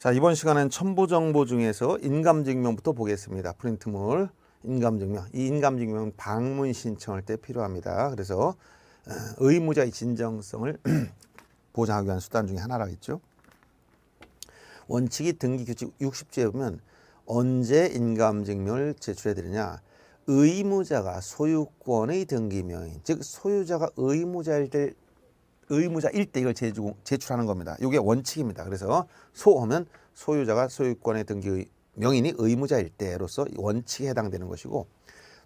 자 이번 시간엔 첨부정보 중에서 인감증명부터 보겠습니다. 프린트물 인감증명. 이인감증명 방문 신청할 때 필요합니다. 그래서 어, 의무자의 진정성을 보장하기 위한 수단 중에 하나라겠죠. 원칙이 등기 규칙 60조에 보면 언제 인감증명을 제출해야 되느냐. 의무자가 소유권의 등기명인 즉 소유자가 의무자일 때 의무자일 대 이걸 제주, 제출하는 겁니다. 이게 원칙입니다. 그래서 소하면 소유자가 소유권의 등기 그 명인이 의무자일 때로서 원칙에 해당되는 것이고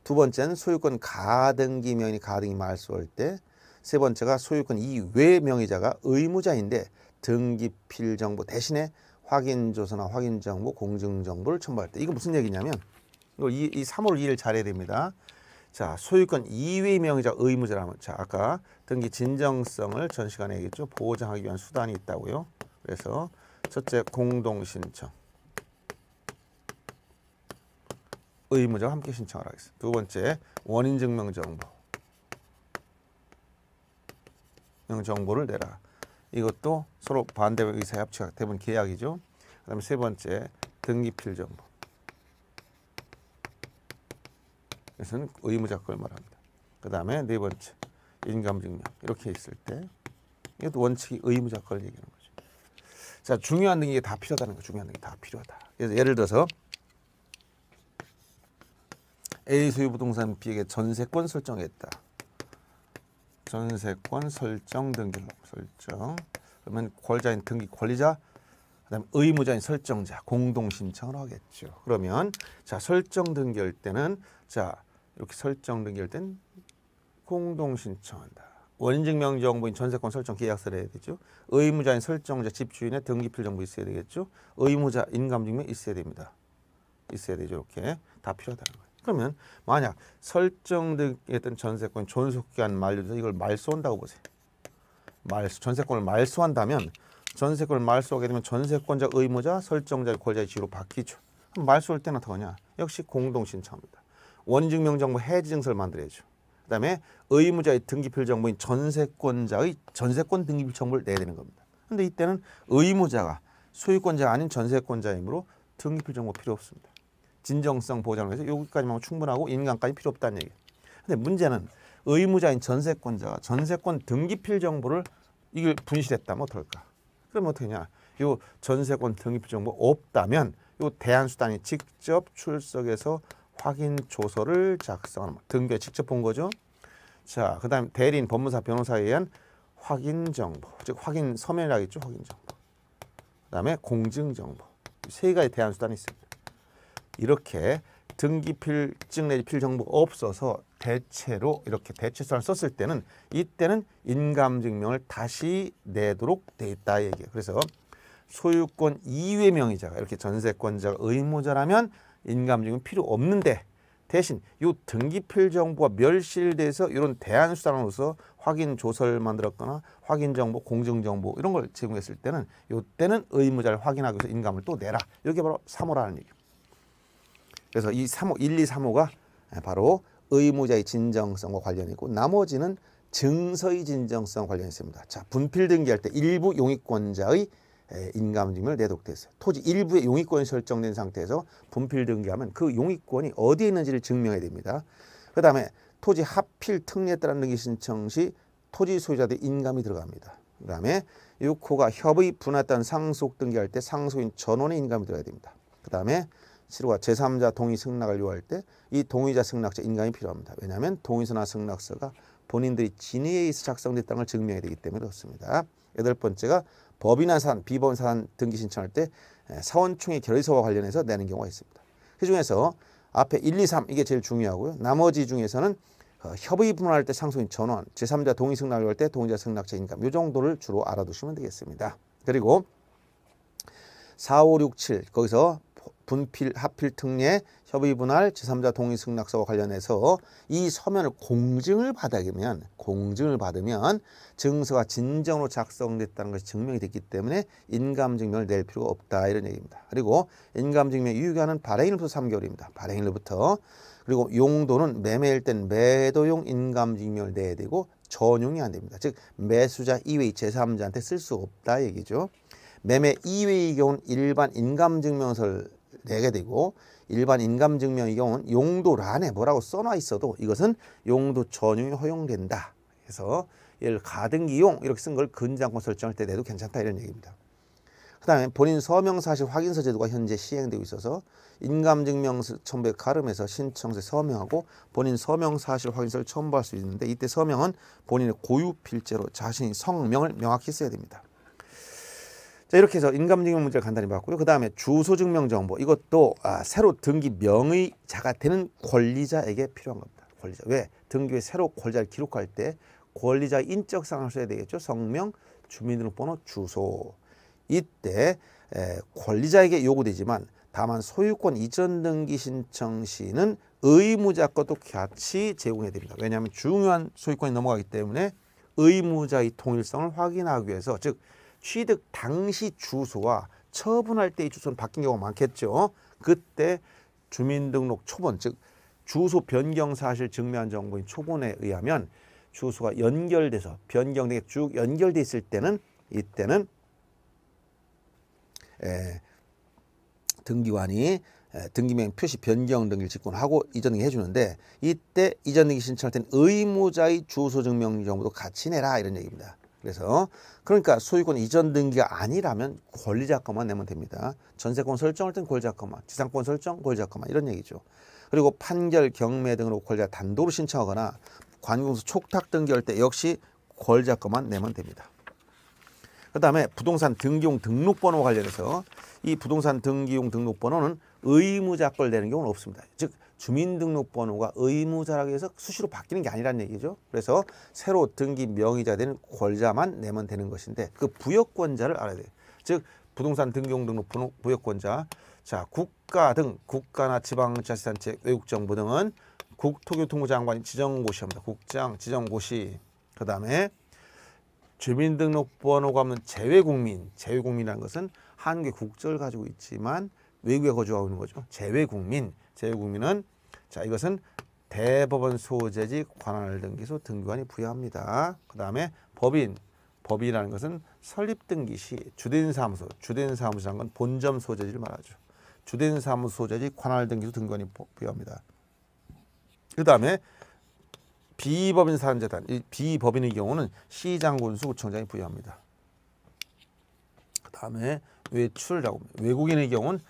두 번째는 소유권 가등기 명인이 가등기 말소할 때 세 번째가 소유권 이외 명의자가 의무자인데 등기필 정보 대신에 확인조서나 확인정보, 공증정보를 첨부할 때 이거 무슨 얘기냐면 이 이, 이 3월 2일 잘해야 됩니다. 자, 소유권 이외 의 명의자 의무자라면 자, 아까 등기 진정성을 전 시간에 얘기했죠. 보장하기 위한 수단이 있다고요. 그래서 첫째 공동 신청. 의무자와 함께 신청을 하겠습니다. 두 번째 원인 증명 정보. 정보를 내라. 이것도 서로 반대 의사 협치가 대부분 계약이죠. 그다음에 세 번째 등기필 정보. 그래서는 의무작걸 말합니다. 그 다음에 네 번째 인감증명 이렇게 있을 때 이것도 원칙이 의무작걸 얘기하는 거죠. 자 중요한 게 다 필요하다는 거 중요한 게 다 필요하다. 그래서 예를 들어서 A 소유 부동산 B에게 전세권 설정했다. 전세권 설정 등기 설정 그러면 권자인 등기 권리자 그다음 의무자인 설정자 공동 신청을 하겠죠. 그러면 자 설정 등기할 때는 자 이렇게 설정 등기할 땐 공동 신청한다. 원인증명정보인 전세권 설정 계약서를 해야 되죠. 의무자인 설정자 집주인의 등기필 정보 있어야 되겠죠. 의무자 인감증명 있어야 됩니다. 있어야 되죠. 이렇게 다 필요하다는 거예요. 그러면 만약 설정됐던 전세권 존속기한 만료돼서 이걸 말소한다고 보세요. 말소, 전세권을 말소한다면 전세권을 말소하게 되면 전세권자 의무자 설정자 권자의 지로 바뀌죠. 말소할 때는 어떻냐 역시 공동신청합니다. 원증명정보 해지증서를 만들어야죠. 그 다음에 의무자의 등기필 정보인 전세권자의 전세권 등기필 정보를 내야 되는 겁니다. 근데 이때는 의무자가 소유권자 아닌 전세권자이므로 등기필 정보 필요 없습니다. 진정성 보장을 위해서 여기까지만 충분하고 인간까지 필요 없다는 얘기 근데 문제는 의무자인 전세권자가 전세권 등기필 정보를 이걸 분실했다면 어떨까? 그럼 뭐 어떻게 되냐. 요 전세권 등기 정보 없다면 요 대한수단이 직접 출석해서 확인 조서를 작성하는 등기에 직접 본 거죠. 자, 그 다음 대리인, 법무사, 변호사에 의한 확인 정보, 즉 확인 서면이라겠죠. 확인 정보. 그 다음에 공증 정보. 세 가지 대안 수단이 있습니다. 이렇게 등기필증 내지 필정보 없어서 대체로 이렇게 대체수를 썼을 때는 이때는 인감증명을 다시 내도록 돼 있다 얘기예요. 그래서 소유권 이외 명의자가 이렇게 전세권자가 의무자라면 인감증은 필요 없는데 대신 이 등기필 정보가 멸실돼서 이런 대안수단으로서 확인 조서를 만들었거나 확인 정보, 공증 정보 이런 걸 제공했을 때는 이때는 의무자를 확인하기 위해서 인감을 또 내라. 이게 바로 3호라는 얘기예요. 그래서 이 3호, 1, 2, 3호가 바로 의무자의 진정성과 관련이 있고 나머지는 증서의 진정성 관련이 있습니다. 자, 분필 등기할 때 일부 용익권자의 인감증을 명 내독됐어요. 토지 일부의 용익권이 설정된 상태에서 분필 등기하면 그 용익권이 어디에 있는지를 증명해야 됩니다. 그 다음에 토지 하필 특례에 따른 등기 신청 시 토지 소유자들 인감이 들어갑니다. 그 다음에 6호가 협의 분할단 상속 등기할 때 상속인 전원의 인감이 들어야 가 됩니다. 그 다음에 실로 제3자 동의 승낙을 요할 때 이 동의자 승낙자 인간이 필요합니다. 왜냐하면 동의서나 승낙서가 본인들이 진의에 의해서 작성됐다는 걸 증명해야 되기 때문에 그렇습니다. 여덟 번째가 법이나 산, 비범 산 등기 신청할 때 사원총의 결의서와 관련해서 내는 경우가 있습니다. 그중에서 앞에 1, 2, 3 이게 제일 중요하고요. 나머지 중에서는 어, 협의 분할할 때 상속인 전원, 제3자 동의 승낙을 요할때 동의자 승낙자 인감 이 정도를 주로 알아두시면 되겠습니다. 그리고 4, 5, 6, 7 거기서 분필 하필 특례 협의 분할 제3자 동의 승낙서와 관련해서 이 서면을 공증을 받으면 공증을 받으면 증서가 진정으로 작성됐다는 것이 증명이 됐기 때문에 인감증명을 낼 필요가 없다 이런 얘기입니다. 그리고 인감증명 유효기한은 발행일로부터 3개월입니다. 발행일로부터 그리고 용도는 매매일 땐 매도용 인감증명을 내야 되고 전용이 안 됩니다. 즉 매수자 이외의 제3자한테 쓸 수 없다 얘기죠. 매매 이외의 경우는 일반 인감증명서를 내게 되고 일반 인감증명의 경우는 용도란에 뭐라고 써놔 있어도 이것은 용도 전용이 허용된다. 그래서 예를 가등기용 이렇게 쓴 걸 근장권 설정할 때 내도 괜찮다 이런 얘기입니다. 그 다음에 본인 서명사실 확인서 제도가 현재 시행되고 있어서 인감증명 서 첨부에 가름에서신청서 서명하고 본인 서명사실 확인서를 첨부할 수 있는데 이때 서명은 본인의 고유필제로 자신이 성명을 명확히 써야 됩니다. 자, 이렇게 해서 인감증명 문제를 간단히 봤고요. 그 다음에 주소증명 정보 이것도 아, 새로 등기 명의자가 되는 권리자에게 필요한 겁니다. 권리자 왜 등기에 새로 권리자를 기록할 때 권리자 인적사항을 써야 되겠죠. 성명, 주민등록번호, 주소 이때 에, 권리자에게 요구되지만 다만 소유권 이전 등기 신청 시는 의무자 것도 같이 제공해드립니다 왜냐하면 중요한 소유권이 넘어가기 때문에 의무자의 통일성을 확인하기 위해서 즉 취득 당시 주소와 처분할 때의 주소는 바뀐 경우가 많겠죠. 그때 주민등록 초본 즉 주소 변경 사실 증명한 정보인 초본에 의하면 주소가 연결돼서 변경되게쭉 연결돼 있을 때는 이때는 에, 등기관이 에, 등기명 표시 변경 등기를 직권하고 이전 등기 해주는데 이때 이전 등기 신청할 때는 의무자의 주소 증명 정보도 같이 내라 이런 얘기입니다. 그래서 그러니까 소유권 이전 등기가 아니라면 권리자건만 내면 됩니다. 전세권 설정할 땐 권리자건만, 지상권 설정 권리자건만 이런 얘기죠. 그리고 판결, 경매 등으로 권리자 단도로 신청하거나 관공서 촉탁 등기할 때 역시 권리자건만 내면 됩니다. 그 다음에 부동산 등기용 등록번호 관련해서 이 부동산 등기용 등록번호는 의무자 걸 내는 경우는 없습니다. 즉 주민등록번호가 의무자라고 해서 수시로 바뀌는 게아니라는 얘기죠. 그래서 새로 등기 명의자 되는 권자만 내면 되는 것인데 그 부여권자를 알아야 돼요. 즉 부동산 등기용등록 번호 부여권자 자 국가 등 국가나 지방자치단체 외국정부 등은 국토교통부 장관이 지정고시합니다. 국장 지정고시 그 다음에 주민등록번호가 없는 재외국민 재외국민이라는 것은 한국의 국적을 가지고 있지만 외국에 거주하고 있는 거죠. 재외국민 제외국민은 자 이것은 대법원 소재지 관할 등기소 등기관이 부여합니다. 그 다음에 법인, 법인이라는 것은 설립 등기 시 주된 사무소, 주된 사무소라는 건 본점 소재지를 말하죠. 주된 사무소 소재지 관할 등기소 등기관이 부여합니다. 그 다음에 비법인 사안재단, 이 비법인의 경우는 시장 군수 구청장이 부여합니다. 그 다음에 외출이라고 합니다. 외국인의 경우는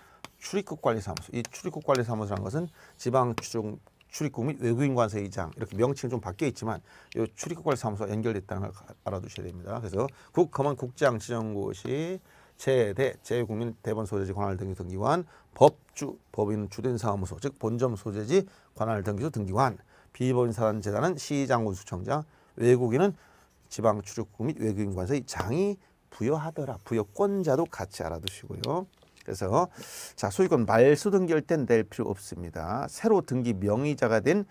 출입국 관리사무소. 이 출입국 관리사무소란 것은 지방 추종 출입국 및 외국인 관세 이장 이렇게 명칭이 좀 바뀌어 있지만 이 출입국 관리사무소 연결됐다는 걸 알아두셔야 됩니다. 그래서 국 검은 국장 지정 곳이 제대 제국민 대본 소재지 관할 등기 등기관 법주 법인 주된 사무소 즉 본점 소재지 관할 등기소 등기관 비법인 사단 재단은 시장 군수청장 외국인은 지방 출입국 및 외국인 관세 장이 부여하더라 부여권자도 같이 알아두시고요. 그래서 자 소유권 말소 등기 할땐낼 필요 없습니다. 새로 등기 명의자가 된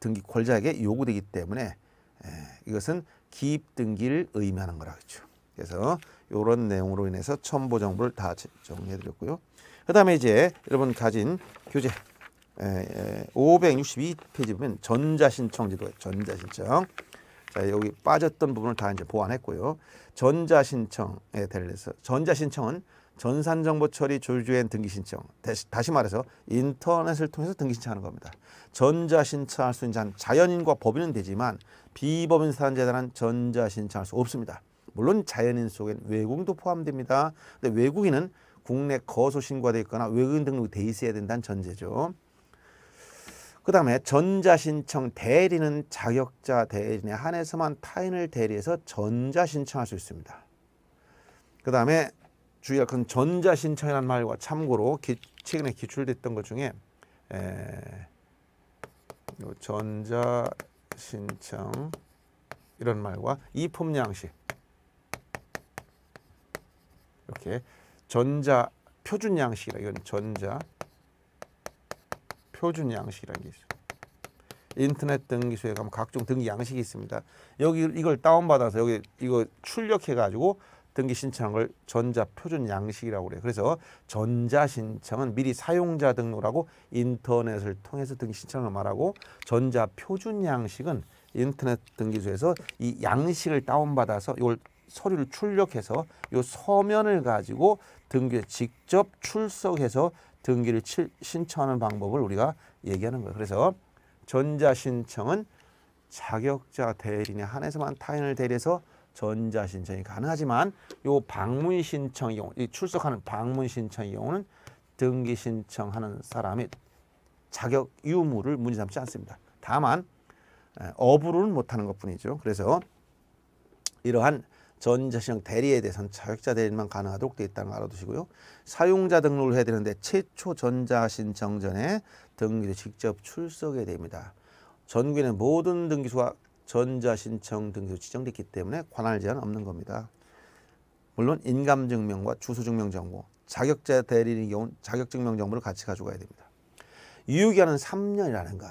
등기권자에게 요구되기 때문에 이것은 기입 등기를 의미하는 거라겠죠. 그래서 이런 내용으로 인해서 첨부 정보를 다 정리해드렸고요. 그 다음에 이제 여러분 가진 교재 562페이지 보면 전자신청 지도 전자신청 자, 여기 빠졌던 부분을 다 이제 보완했고요. 전자신청에 대해서 전자신청은 전산정보처리 조주엔 등기 신청 다시 말해서 인터넷을 통해서 등기 신청하는 겁니다. 전자 신청할 수 있는 자연인과 법인은 되지만 비법인 사단재단은 전자 신청할 수 없습니다. 물론 자연인 속엔 외국인도 포함됩니다. 근데 외국인은 국내 거소 신고가 돼 있거나 외국인 등록이 돼 있어야 된다는 전제죠. 그 다음에 전자신청 대리는 자격자 대리인에 한해서만 타인을 대리해서 전자신청할 수 있습니다. 그 다음에 주의할 것은 전자신청이라는 말과 참고로 기, 최근에 기출됐던 것 중에 에, 전자신청 이런 말과 이 품 양식 이렇게 전자 표준 양식이라 이건 전자 표준 양식이라는 게 있어요. 인터넷 등기소에 가면 각종 등기 양식이 있습니다. 여기 이걸 다운받아서 여기 이거 출력해가지고 등기 신청을 전자표준 양식이라고 그래요. 그래서 전자 신청은 미리 사용자 등록하고 인터넷을 통해서 등기 신청을 말하고 전자 표준 양식은 인터넷 등기소에서 이 양식을 다운받아서 이걸 서류를 출력해서 이 서면을 가지고 등기에 직접 출석해서 등기를 신청하는 방법을 우리가 얘기하는 거예요. 그래서 전자 신청은 자격자 대리인에 한해서만 타인을 대리해서 전자 신청이 가능하지만 요 방문 신청 경우, 이 출석하는 방문 신청 경우는 등기 신청하는 사람이 자격 유무를 문제 삼지 않습니다. 다만 어부로는 못하는 것뿐이죠. 그래서 이러한 전자신청 대리에 대해서는 자격자 대리만 가능하도록 되어 있다는 거 알아두시고요. 사용자 등록을 해야 되는데 최초 전자신청 전에 등기를 직접 출석해야 됩니다. 전국의 모든 등기소가 전자신청 등기소 지정됐기 때문에 관할 제한 없는 겁니다. 물론 인감증명과 주소증명정보, 자격자 대리인의 경우 자격증명정보를 같이 가져가야 됩니다. 유효기한은 3년이라는 것.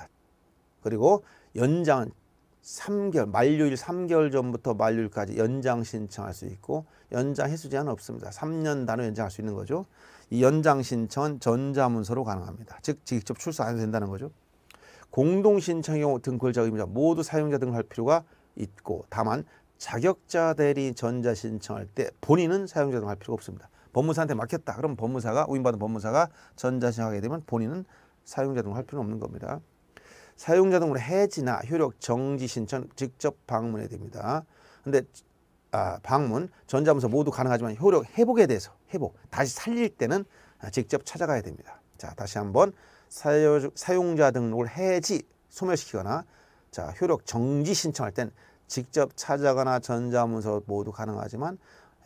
그리고 연장 3개월, 만료일 3개월 전부터 만료일까지 연장 신청할 수 있고 연장 횟수 제한 없습니다. 3년 단위 연장할 수 있는 거죠. 이 연장 신청은 전자문서로 가능합니다. 즉 직접 출석 안 된다는 거죠. 공동 신청형 등권 자입니다 모두 사용자 등할 필요가 있고 다만 자격자 대리 전자 신청할 때 본인은 사용자 등 할 필요가 없습니다. 법무사한테 맡겼다. 그럼 법무사가 우인받은 법무사가 전자 신청하게 되면 본인은 사용자 등 할 필요는 없는 겁니다. 사용자 등으로 해지나 효력 정지 신청 직접 방문해야 됩니다. 근데 아, 방문, 전자문서 모두 가능하지만 효력 회복에 대해서 회복, 다시 살릴 때는 직접 찾아가야 됩니다. 자, 다시 한번 사용자 등록을 해지 소멸시키거나 자 효력 정지 신청할 땐 직접 찾아가나 전자문서 모두 가능하지만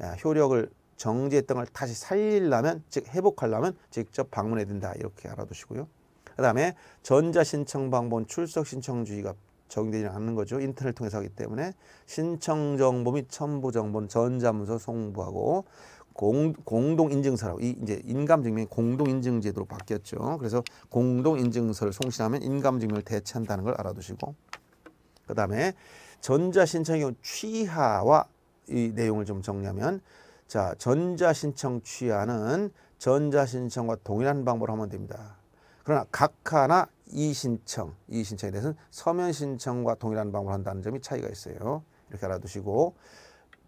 야, 효력을 정지했던 걸 다시 살리려면 즉 회복하려면 직접 방문해야 된다 이렇게 알아두시고요. 그 다음에 전자신청 방법은 출석신청주의가 적용되지 않는 거죠. 인터넷을 통해서 하기 때문에 신청정보 및 첨부정보는 전자문서 송부하고 공, 공동인증서라고 이 이제 인감증명이 공동인증제도로 바뀌었죠. 그래서 공동인증서를 송신하면 인감증명을 대체한다는 걸 알아두시고 그 다음에 전자신청의 경우 취하와 이 내용을 좀 정리하면 자 전자신청 취하는 전자신청과 동일한 방법으로 하면 됩니다. 그러나 각하나 이신청, 이신청에 대해서는 서면신청과 동일한 방법으로 한다는 점이 차이가 있어요. 이렇게 알아두시고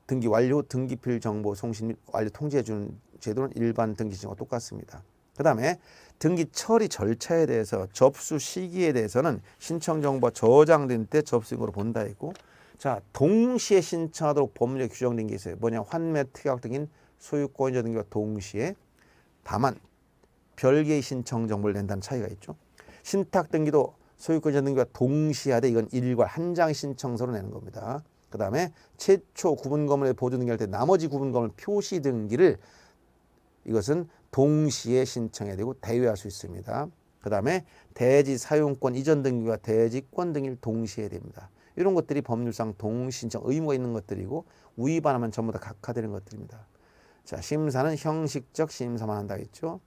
등기 완료 등기필 정보 송신 및 완료 통지해주는 제도는 일반 등기 신청과 똑같습니다. 그 다음에 등기 처리 절차에 대해서 접수 시기에 대해서는 신청 정보가 저장된 때 접수인으로 본다 했고 자 동시에 신청하도록 법률에 규정된 게 있어요. 뭐냐 환매 특약 등인 소유권자 등기와 동시에 다만 별개의 신청 정보를 낸다는 차이가 있죠. 신탁 등기도 소유권자 등기와 동시에 하되 이건 일괄 한 장 신청서로 내는 겁니다. 그 다음에 최초 구분검을 보조 등기할 때 나머지 구분검을 표시 등기를 이것은 동시에 신청해야 되고 대외할 수 있습니다. 그 다음에 대지 사용권 이전 등기와 대지권 등기를 동시에 됩니다. 이런 것들이 법률상 동신청 의무가 있는 것들이고 위반 하면 전부 다 각하되는 것들입니다. 자 심사는 형식적 심사만 한다 했죠.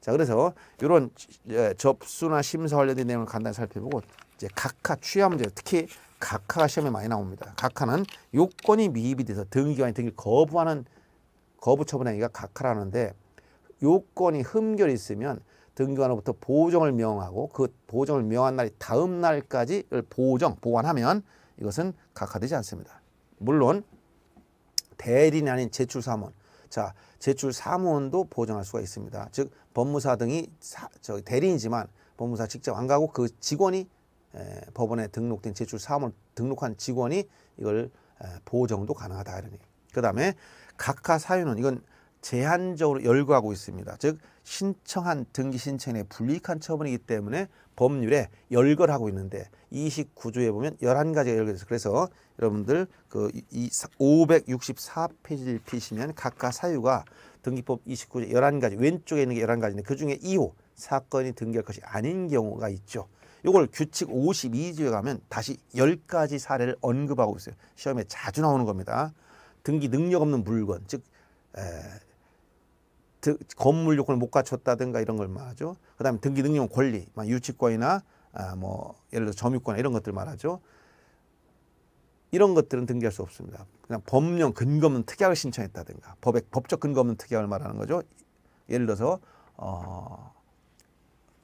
자 그래서 이런 예, 접수나 심사 관련된 내용을 간단히 살펴보고 이제 각하 취하 문제 특히 각하 시험에 많이 나옵니다. 각하는 요건이 미입이 돼서 등기관이 등기 거부하는 거부 처분행위가 각하라는데 요건이 흠결이 있으면 등기관으로부터 보정을 명하고 그 보정을 명한 날이 다음 날까지를 보정, 보완하면 이것은 각하되지 않습니다. 물론 대리인 아닌 제출사무원, 자 제출사무원도 보정할 수가 있습니다. 즉 법무사 등이 사, 대리인지만 법무사 직접 안 가고 그 직원이 법원에 등록된 제출 사업을 등록한 직원이 이걸 보정도 가능하다 이러니. 그다음에 각하 사유는 이건 제한적으로 열거하고 있습니다. 즉 신청한 등기 신청에 불이익한 처분이기 때문에 법률에 열거하고 를 있는데 29조에 보면 11가지가 열거돼서 그래서 여러분들 그이 564페이지를 피시면 각하 사유가 등기법 29조 11가지 왼쪽에 있는 게 11가지인데 그중에 2호 사건이 등기할 것이 아닌 경우가 있죠. 이걸 규칙 52조에 가면 다시 10가지 사례를 언급하고 있어요. 시험에 자주 나오는 겁니다. 등기 능력 없는 물건, 즉 에, 드, 건물 요건을 못 갖췄다든가 이런 걸 말하죠. 그 다음에 등기 능력 권리, 유치권이나 아, 뭐 예를 들어 점유권 이런 것들 말하죠. 이런 것들은 등기할 수 없습니다. 그냥 법령 근거 없는 특약을 신청했다든가 법에 법적 근거 없는 특약을 말하는 거죠. 예를 들어서 어,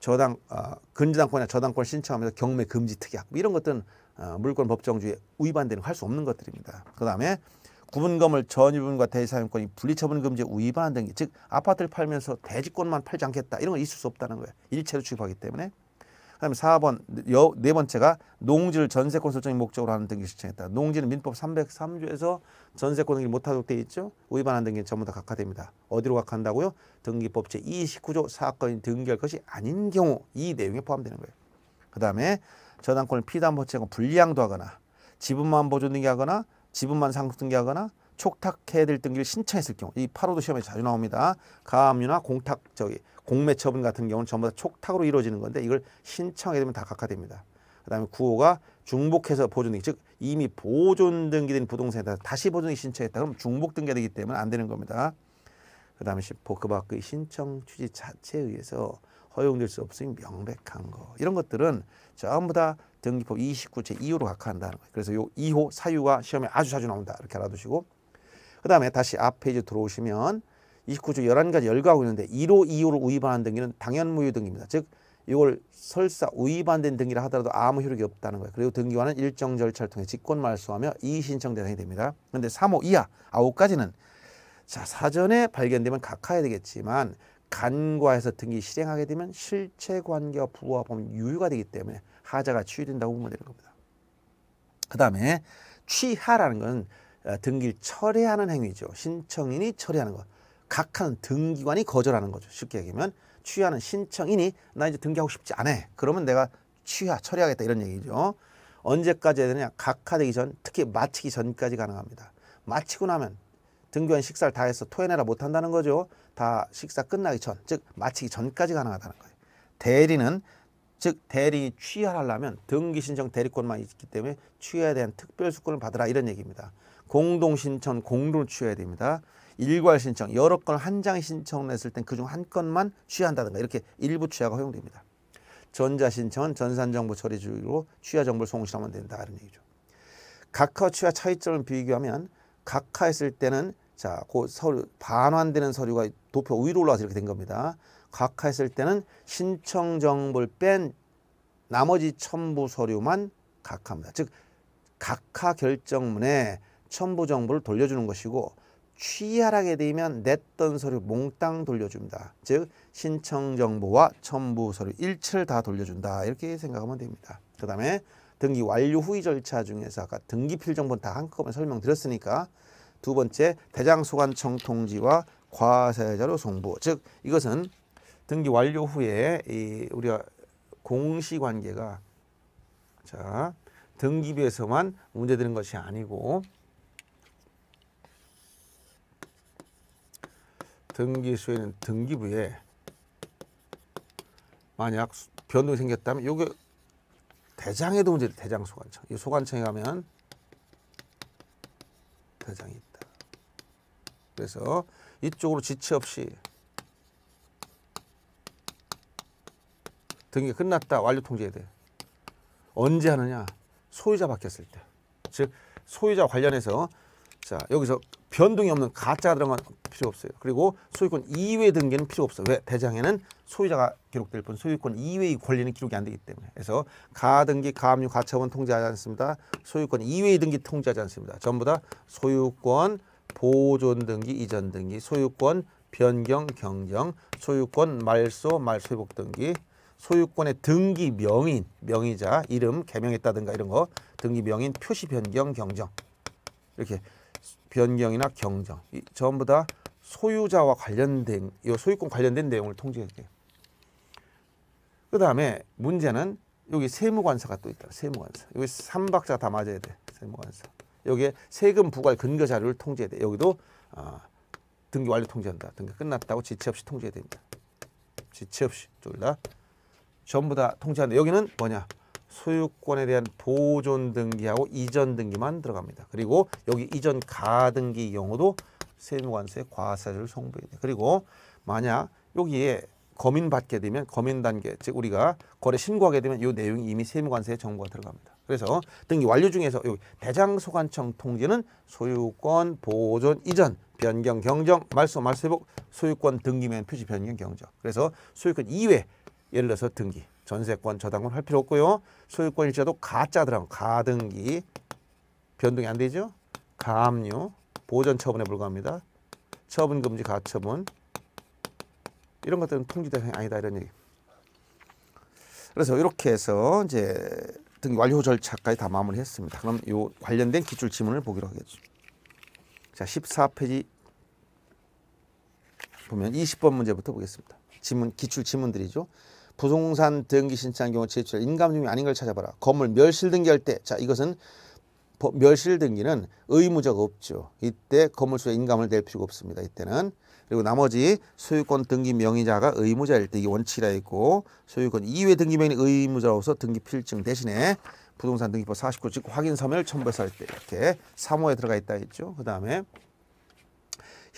저당 어, 근저당권이나 저당권 신청하면서 경매 금지 특약 뭐 이런 것들은 어, 물권 법정주의 위반되는 할 수 없는 것들입니다. 그다음에 구분금을 전유분과 대사용권이 분리처분 금지에 위반한게즉 아파트를 팔면서 대지권만 팔지 않겠다 이런 건 있을 수 없다는 거예요. 일체로 취급하기 때문에 그다음에 4번 여, 네 번째가 농지를 전세권 설정의 목적으로 하는 등기 신청했다 농지는 민법 303조에서 전세권 등기 못하도록 돼 있죠. 위반한 등기는 전부 다 각하됩니다. 어디로 각한다고요? 등기법 제 29조 사건이 등기할 것이 아닌 경우 이 내용에 포함되는 거예요. 그다음에 저당권을 피담보 채권 불량도 하거나 지분만 보존 등기하거나 지분만 상속 등기하거나 촉탁해야 될 등기를 신청했을 경우 이 8호도 시험에 자주 나옵니다. 가압류나 공탁 저기 공매 처분 같은 경우는 전부 다 촉탁으로 이루어지는 건데 이걸 신청하게 되면 다 각하됩니다. 그다음에 구호가 중복해서 보존등기 즉 이미 보존등기된 부동산에 다 다시 보존등기 신청했다 그럼 중복 등기 되기 때문에 안 되는 겁니다. 그다음에 보그 밖의 신청 취지 자체에 의해서 허용될 수 없음이 명백한 거 이런 것들은 전부 다 등기법 29제 2호로 각하한다는 거예요. 그래서 이 2호 사유가 시험에 아주 자주 나온다 이렇게 알아두시고 그다음에 다시 앞 페이지 들어오시면 29조 11가지 열거하고 있는데 1호, 2호를 위반한 등기는 당연무효 등기입니다. 즉 이걸 설사 위반된 등기라 하더라도 아무 효력이 없다는 거예요. 그리고 등기와는 일정 절차를 통해 직권 말소하며 이의신청 대상이 됩니다. 그런데 3호 이하 9가지는 자 사전에 발견되면 각하해야 되겠지만 간과해서 등기 실행하게 되면 실체관계와 부와 보면 유효가 되기 때문에 하자가 취된다고 보면 되는 겁니다. 그 다음에 취하라는 건 어, 등기를 철회하는 행위죠. 신청인이 철회하는 것. 각하는 등기관이 거절하는 거죠. 쉽게 얘기하면 취하는 신청인이 나 이제 등기하고 싶지 않아. 그러면 내가 취하 처리하겠다 이런 얘기죠. 언제까지 해야 되냐? 각하되기 전, 특히 마치기 전까지 가능합니다. 마치고 나면 등교한 식사를 다 해서 토해내라 못한다는 거죠. 다 식사 끝나기 전, 즉 마치기 전까지 가능하다는 거예요. 대리는 즉 대리 취하하려면 등기 신청 대리권만 있기 때문에 취하에 대한 특별 수권을 받으라 이런 얘기입니다. 공동 신청 공로를 취해야 됩니다. 일괄 신청 여러 건 한 장 신청을 했을 땐 그중 한 건만 취한다든가 이렇게 일부 취하가 허용됩니다. 전자 신청은 전산정보 처리주의로 취하 정보를 송신하면 된다 이런 얘기죠. 각하 취하 차이점을 비교하면 각하했을 때는 자, 그 서류 반환되는 서류가 도표 위로 올라와서 이렇게 된 겁니다. 각하했을 때는 신청 정보를 뺀 나머지 첨부 서류만 각하니다즉 각하 결정문에 첨부정보를 돌려주는 것이고 취하락에 되면 냈던 서류 몽땅 돌려줍니다. 즉 신청 정보와 첨부 서류 일체를 다 돌려준다 이렇게 생각하면 됩니다. 그 다음에 등기 완료 후의 절차 중에서 아까 등기필 정보는 다 한꺼번에 설명드렸으니까 두 번째 대장소관청 통지와 과세자료 송부 즉 이것은 등기 완료 후에 이 우리가 공시관계가 자 등기부에서만 문제되는 것이 아니고 등기소에는 등기부에 만약 변동이 생겼다면 요게 대장에도 문제 대장 소관청. 이 소관청에 가면 대장이 있다. 그래서 이쪽으로 지체 없이 등기 끝났다. 완료 통지해야 돼. 언제 하느냐? 소유자 바뀌었을 때. 즉 소유자 관련해서 자 여기서 변동이 없는 가짜가 들어간 건 필요 없어요. 그리고 소유권 이외 등기는 필요 없어요. 왜? 대장에는 소유자가 기록될 뿐 소유권 이외의 권리는 기록이 안 되기 때문에. 그래서 가등기, 가압류, 가처분 통제하지 않습니다. 소유권 이외의 등기 통제하지 않습니다. 전부 다 소유권 보존 등기, 이전 등기, 소유권 변경, 경정, 소유권 말소, 말소회복 등기, 소유권의 등기 명인, 명의자, 이름, 개명했다든가 이런 거 등기 명인 표시 변경, 경정 이렇게 변경이나 경정 이 전부 다 소유자와 관련된 이 소유권 관련된 내용을 통지할게요그 다음에 문제는 여기 세무관사가 또 있다. 세무관사. 여기 삼박자다 맞아야 돼. 세무관사. 여기에 세금 부과 근거 자료를 통제해야 돼. 여기도 어, 등기 완료 통제한다. 등기 끝났다고 지체 없이 통제해야 됩니다. 지체 없이 둘다 전부 다 통제한다. 여기는 뭐냐? 소유권에 대한 보존 등기하고 이전 등기만 들어갑니다. 그리고 여기 이전 가등기 경우도 세무관세 과세를 송부해야 돼. 그리고 만약 여기에 검인 받게 되면 검인 단계 즉 우리가 거래 신고하게 되면 이 내용이 이미 세무관세에 정보가 들어갑니다. 그래서 등기 완료 중에서 여기 대장소관청 통지는 소유권 보존 이전 변경 경정 말소 말소 회복 소유권 등기면 표시 변경 경정. 그래서 소유권 이외 예를 들어서 등기 전세권, 저당권 할 필요 없고요. 소유권 일자도 가짜더라고. 가등기. 변동이 안 되죠? 가압류. 보전 처분에 불과합니다. 처분 금지, 가처분. 이런 것들은 통지 대상이 아니다 이런 얘기. 그래서 이렇게 해서 이제 등기 완료 절차까지 다 마무리했습니다. 그럼 요 관련된 기출 지문을 보기로 하겠죠. 자, 14페이지 보면 20번 문제부터 보겠습니다. 지문 기출 지문들이죠. 부동산 등기 신청한 경우 제출 인감증이 아닌 걸 찾아봐라. 건물 멸실 등기할 때, 자 이것은 멸실 등기는 의무적 없죠. 이때 건물수의 인감을 낼 필요가 없습니다. 이때는 그리고 나머지 소유권 등기 명의자가 의무자일 때 이게 원칙이라 있고 소유권 이외 등기 명의 는 의무자로서 등기 필증 대신에 부동산 등기법 49즉 확인 서명을 첨부할때 이렇게 3호에 들어가 있다 했죠. 그 다음에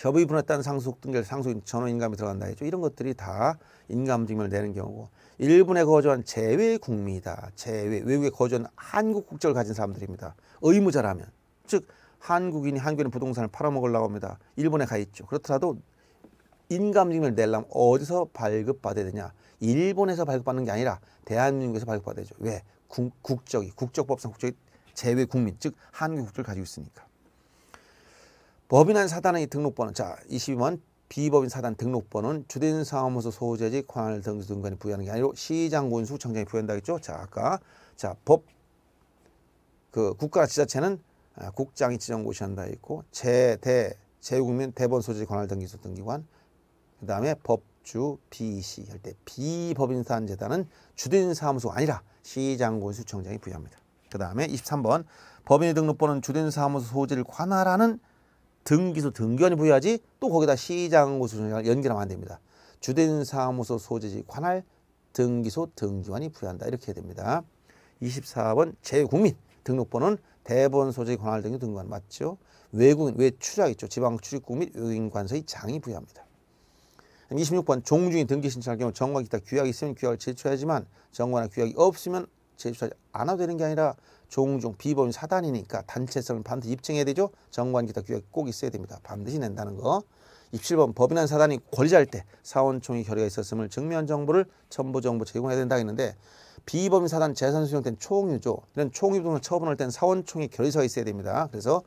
협의 분했다는 상속 등결, 상속 인 전원 인감이 들어간다 했죠. 이런 것들이 다 인감 증명을 내는 경우고 일본에 거주한 제외 국민이다. 제외 외국에 거주한 한국 국적을 가진 사람들입니다. 의무자라면 즉 한국인이 한국인의 부동산을 팔아먹으려고 합니다. 일본에 가 있죠. 그렇더라도 인감증명을 내려면 어디서 발급받아야 되냐? 일본에서 발급받는 게 아니라 대한민국에서 발급받아야죠. 왜? 국, 적이 국적법상 국적이 제외 국민, 즉 한국 국적을 가지고 있으니까. 법인한 사단의 등록번호 자 22번 비법인 사단 등록번호는 주된 사무소 소재지 관할 등수 등간이 부여하는 게 아니고 시장 군수 청장이 부여한다겠죠. 자 아까 자 법 그 국가 지자체는 아, 국장이 지정 고시한다 있고 제대 제국민 대본 소재지 관할 등기소 등기관 그 다음에 법주 비시 할 때 비법인 사단 재단은 주된 사무소가 아니라 시장 군수 청장이 부여합니다. 그 다음에 23번 법인의 등록번호는 주된 사무소 소재를 관할하는 등기소 등기원이 부여하지 또 거기다 시장고수준이 연결하면 안 됩니다. 주된 사무소 소재지 관할 등기소 등기원이 부여한다 이렇게 됩니다. 24번 재외국민 등록번호는 대본 소재 관할 등기 등기원 맞죠? 외국인 외출자 있죠. 지방 출입국 및 외국인 관서의 장이 부여합니다. 26번 종중인 등기 신청할 경우 정관 기타 규약이 있으면 규약을 제출하지만 정관이나 규약이 없으면 제출하지 않아도 되는 게 아니라 종종 비법인 사단이니까 단체성을 반드시 입증해야 되죠. 정관기타 규약꼭 있어야 됩니다. 반드시 낸다는 거. 입실범 법인한 사단이 권리자일 때 사원총의 결의가 있었음을 증명한 정보를 첨부 정보 제공해야 된다 했는데 비법인 사단 재산 수용된 총유죠. 이런 총유동을 처분할 때는 사원총의 결의서가 있어야 됩니다. 그래서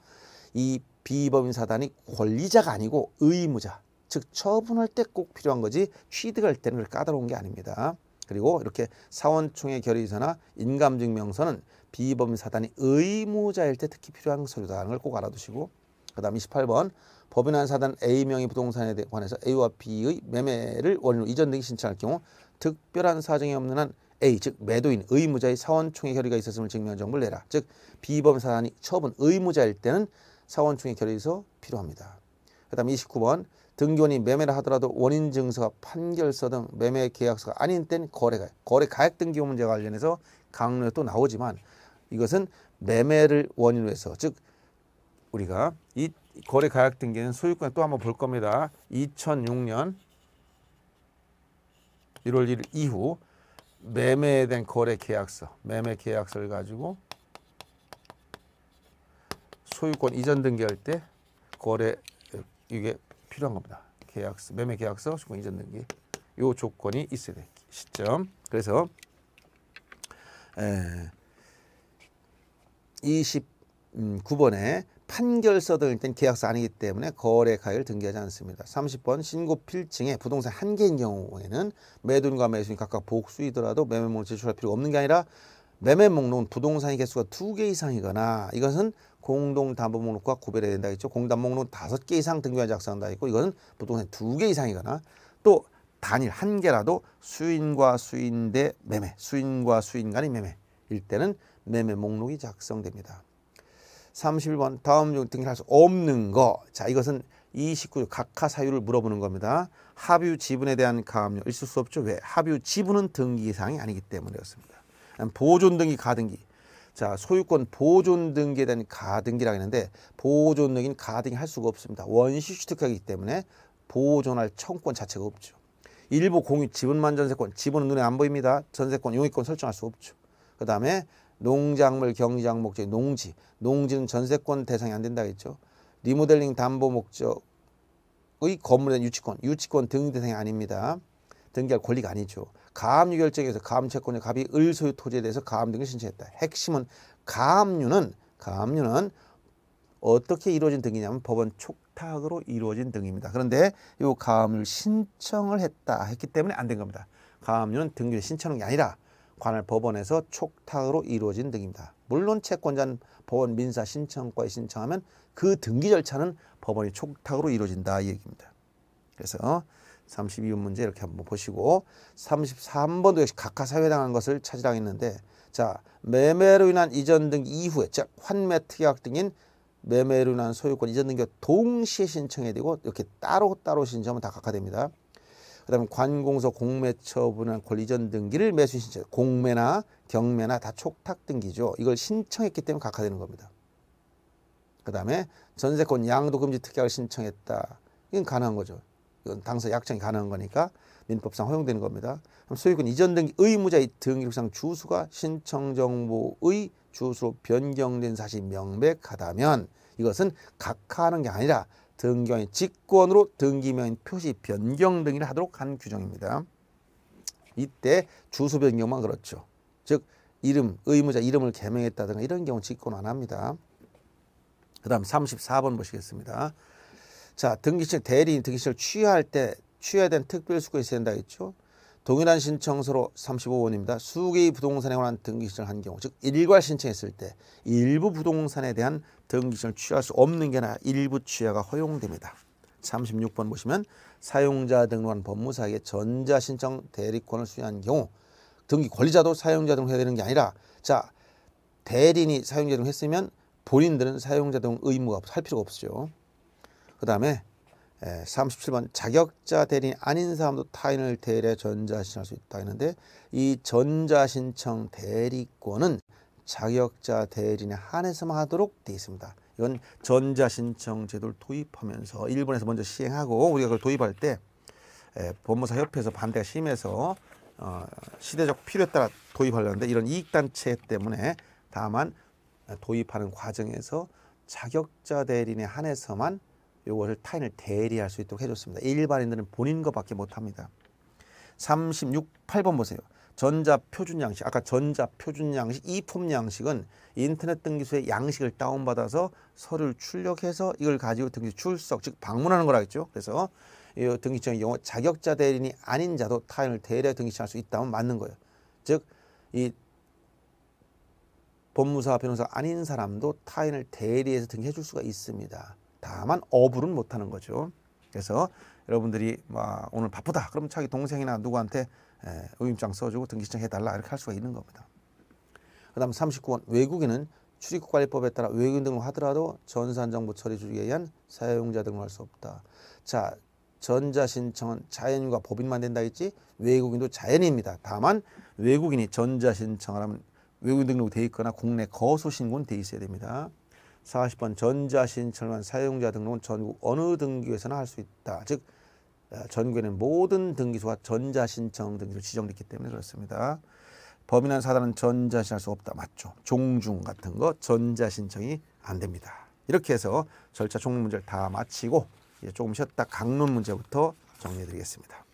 이 비법인 사단이 권리자가 아니고 의무자 즉 처분할 때 꼭 필요한 거지 취득할 때는 까다로운 게 아닙니다. 그리고 이렇게 사원총의 결의서나 인감증명서는 비범 사단이 의무자일 때 특히 필요한 서류다라는 걸 꼭 알아두시고 그 다음 28번 법인한 사단 A명의 부동산에 관해서 A와 B의 매매를 원로 이전 등이 신청할 경우 특별한 사정이 없는 한 A 즉 매도인 의무자의 사원총회 결의가 있었음을 증명한 정보를 내라 즉 비범 사단이 처분 의무자일 때는 사원총회 결의서 필요합니다 그 다음 29번 등교원이 매매를 하더라도 원인 증서가 판결서 등 매매 계약서가 아닌 땐 거래가 거래 가액 등기원 문제와 관련해서 강론에 또 나오지만 이것은 매매를 원인으로 해서 즉 우리가 이 거래 가격 등기는 소유권 또 한번 볼 겁니다. 2006년 1월 1일 이후 매매에 대한 거래 계약서, 매매 계약서를 가지고 소유권 이전 등기할 때 거래 이게 필요한 겁니다. 계약서, 매매 계약서, 소유권 이전 등기 요 조건이 있어야 될 시점. 그래서 에, 29번에 판결서 등일 땐 계약서 아니기 때문에 거래 가액을 등기하지 않습니다. 30번 신고 필증에 부동산 한 개인 경우에는 매도인과 매수인 각각 복수이더라도 매매목록 제출할 필요가 없는 게 아니라 매매 목록은 부동산의 개수가 두 개 이상이거나 이것은 공동담보 목록과 구별해야 된다 했죠. 공담 동보 목록은 다섯 개 이상 등기한 작성한다 했고 이것은 부동산 두개 이상이거나 또 단일 한 개라도 수인과 수인 대 매매, 수인과 수인 간의 매매 일 때는 매매 목록이 작성됩니다. 31번 다음 중 등기할 수 없는 거. 자, 이것은 29조 각하 사유를 물어보는 겁니다. 합유 지분에 대한 가압류 있을 수 없죠. 왜? 합유 지분은 등기 사항이 아니기 때문이었습니다. 보존 등기 가등기. 자, 소유권 보존 등기에 대한 가등기라고 했는데 보존 등기는 가등기 할 수가 없습니다. 원시 취득하기 때문에 보존할 청권 구 자체가 없죠. 일부 공유 지분만 전세권. 지분은 눈에 안 보입니다. 전세권 용의권 설정할 수 없죠. 그 다음에 농작물 경작 목적 농지 농지는 전세권 대상이 안된다했죠 리모델링 담보 목적의 건물의 유치권 유치권 등 대상이 아닙니다 등기할 권리가 아니죠 가압류 결정에서 가압채권의 갑이 을소유 토지에 대해서 가압 등을 신청했다 핵심은 가압류는 가압류는 어떻게 이루어진 등이냐면 법원 촉탁으로 이루어진 등입니다 그런데 이 가압류 신청을 했다 했기 때문에 안 된 겁니다 가압류는 등기를 신청한 게 아니라 관할 법원에서 촉탁으로 이루어진 등입니다. 물론 채권자는 법원 민사 신청과에 신청하면 그 등기 절차는 법원이 촉탁으로 이루어진다 이 얘기입니다. 그래서 32번 문제 이렇게 한번 보시고 33번도 역시 각하사회당한 것을 차지당 했는데 자 매매로 인한 이전 등 이후에 즉 환매 특약 등인 매매로 인한 소유권 이전 등기 동시에 신청해야 되고 이렇게 따로따로 신청하면 다 각하됩니다. 그다음에 관공서 공매처분한 권리전 등기를 매수 신청 공매나 경매나 다 촉탁 등기죠. 이걸 신청했기 때문에 각하되는 겁니다. 그다음에 전세권 양도 금지 특약을 신청했다. 이건 가능한 거죠. 이건 당사 약정이 가능한 거니까 민법상 허용되는 겁니다. 그럼 소유권 이전 등기 의무자의 등기록상 주수가 신청 정보의 주소로 변경된 사실이 명백하다면 이것은 각하하는 게 아니라 등기의 직권으로 등기명인 표시 변경 등기를 하도록 한 규정입니다. 이때 주소 변경만 그렇죠. 즉 이름, 의무자 이름을 개명했다든가 이런 경우 직권 안 합니다. 그 다음 34번 보시겠습니다. 자, 등기실 대리인 등기실 취할때 취해야 된 특별수고에 쓰인다 했죠. 동일한 신청서로 35번입니다. 수개의 부동산에 관한 등기신청을 한 경우 즉 일괄 신청했을 때 일부 부동산에 대한 등기신청을 취할 수 없는 게 아니라 일부 취하가 허용됩니다. 36번 보시면 사용자 등록한 법무사에게 전자신청 대리권을 수여한 경우 등기 권리자도 사용자 등록해야 되는 게 아니라 자 대리인이 사용자 등록했으면 본인들은 사용자 등록 의무가 할 필요가 없죠. 그 다음에 37번 예, 자격자 대리인 아닌 사람도 타인을 대리해 전자신할 수 있다 했는데 이 전자신청 대리권은 자격자 대리인에 한해서만 하도록 되어 있습니다. 이건 전자신청 제도를 도입하면서 일본에서 먼저 시행하고 우리가 그걸 도입할 때 예, 법무사 협회에서 반대가 심해서 어, 시대적 필요에 따라 도입하려는데 이런 이익단체 때문에 다만 도입하는 과정에서 자격자 대리인에 한해서만 요거를 타인을 대리할 수 있도록 해줬습니다. 일반인들은 본인 것밖에 못합니다. 36, 8번 보세요. 전자 표준 양식, 아까 전자 표준 양식, 이품 양식은 인터넷 등기소에 양식을 다운받아서 서류를 출력해서 이걸 가지고 등기소 출석, 즉 방문하는 거라겠죠. 그래서 이 등기청의 경우 자격자 대리인이 아닌 자도 타인을 대리해 등기청할 수 있다면 맞는 거예요. 즉, 이 법무사, 변호사 아닌 사람도 타인을 대리해서 등기해 줄 수가 있습니다. 다만 어부는 못하는 거죠. 그래서 여러분들이 막 뭐, 오늘 바쁘다 그럼 자기 동생이나 누구한테 의임장 써주고 등기신청 해달라 이렇게 할 수가 있는 겁니다. 그 다음 39원 외국인은 출입국관리법에 따라 외국인 등록 하더라도 전산정보 처리 주기에 의한 사용자 등록할 수 없다. 자 전자신청은 자연인과 법인만 된다 했지 외국인도 자연입니다. 다만 외국인이 전자신청을 하면 외국인 등록돼 있거나 국내 거소신고는 돼 있어야 됩니다. 사십 번 전자신청은 사용자 등록은 전국 어느 등기소에서나 할 수 있다. 즉 아, 전국에는 모든 등기소가 전자신청 등기로 지정됐기 때문에 그렇습니다. 범인한 사단은 전자신청할 수 없다. 맞죠. 종중 같은 거 전자신청이 안 됩니다. 이렇게 해서 절차 종료 문제를 다 마치고 조금 쉬었다 강론 문제부터 정리해드리겠습니다.